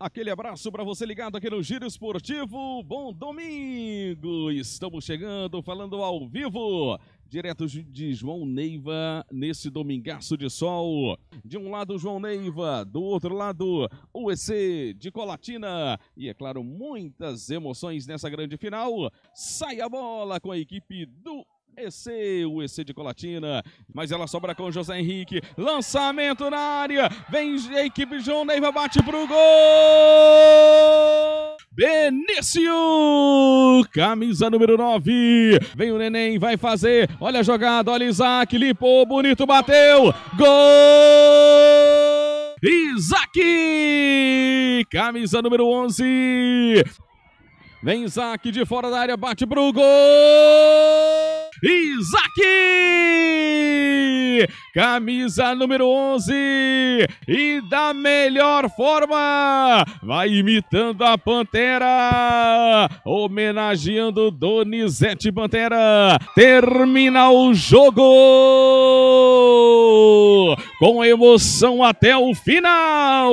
Aquele abraço para você ligado aqui no Giro Esportivo. Bom domingo! Estamos chegando, falando ao vivo, direto de João Neiva, nesse domingaço de sol. De um lado, João Neiva, do outro lado, o EC de Colatina. E é claro, muitas emoções nessa grande final. Sai a bola com a equipe do EC, o EC de Colatina, mas ela sobra com José Henrique, lançamento na área, vem a equipe João Neiva, bate pro gol! Benício, camisa número 9, vem o Neném, vai fazer, olha a jogada, olha Isaac, limpou, bonito, bateu, gol! Isaac, camisa número 11, vem Isaac de fora da área, bate pro gol! Isaac! Camisa número 11 e da melhor forma vai imitando a Pantera, homenageando Donizete Pantera. Termina o jogo! com emoção até o final.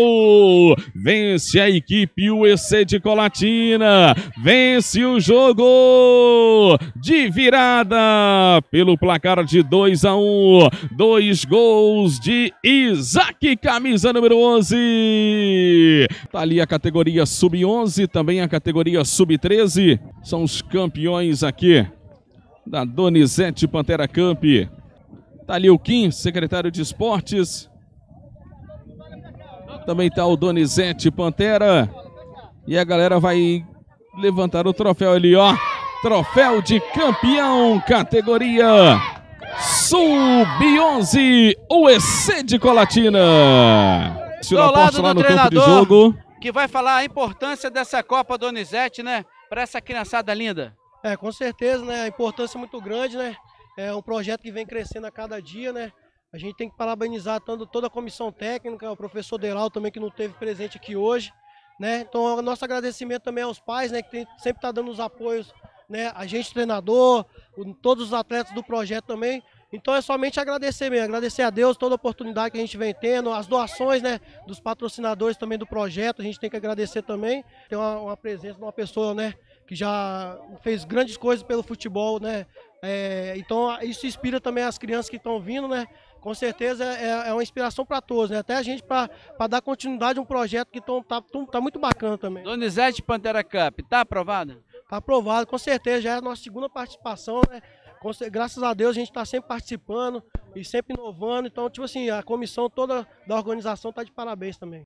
Vence a equipe UEC de Colatina, vence o jogo de virada pelo placar de 2 a 1. Um. Dois gols de Isaac, camisa número 11. Tá ali a categoria sub-11, também a categoria sub-13. São os campeões aqui da Donizete Pantera Camp. Está ali o Kim, secretário de Esportes. Também está o Donizete Pantera. E a galera vai levantar o troféu ali, ó. Troféu de campeão, categoria Sub-11, UEC de Colatina. Do lado do treinador, que vai falar a importância dessa Copa Donizete, né? Para essa criançada linda. É, com certeza, né? A importância é muito grande, né? É um projeto que vem crescendo a cada dia, né? A gente tem que parabenizar toda a comissão técnica, o professor Deral também que não teve presente aqui hoje, né? Então, nosso agradecimento também aos pais, né, que tem, sempre está dando os apoios, né? A gente treinador, todos os atletas do projeto também, então é somente agradecer mesmo, agradecer a Deus toda a oportunidade que a gente vem tendo, as doações né, dos patrocinadores também do projeto, a gente tem que agradecer também. Tem uma, uma presença de uma pessoa né, que já fez grandes coisas pelo futebol, né? É, então isso inspira também as crianças que estão vindo, né? Com certeza é, é uma inspiração para todos, né? Até a gente para dar continuidade a um projeto que está tá, tá muito bacana também. Donizete Pantera Cup, tá aprovada? Tá aprovado, com certeza. Já é a nossa segunda participação, né? graças a Deus a gente está sempre participando e sempre inovando. Então, tipo assim, a comissão toda da organização está de parabéns também.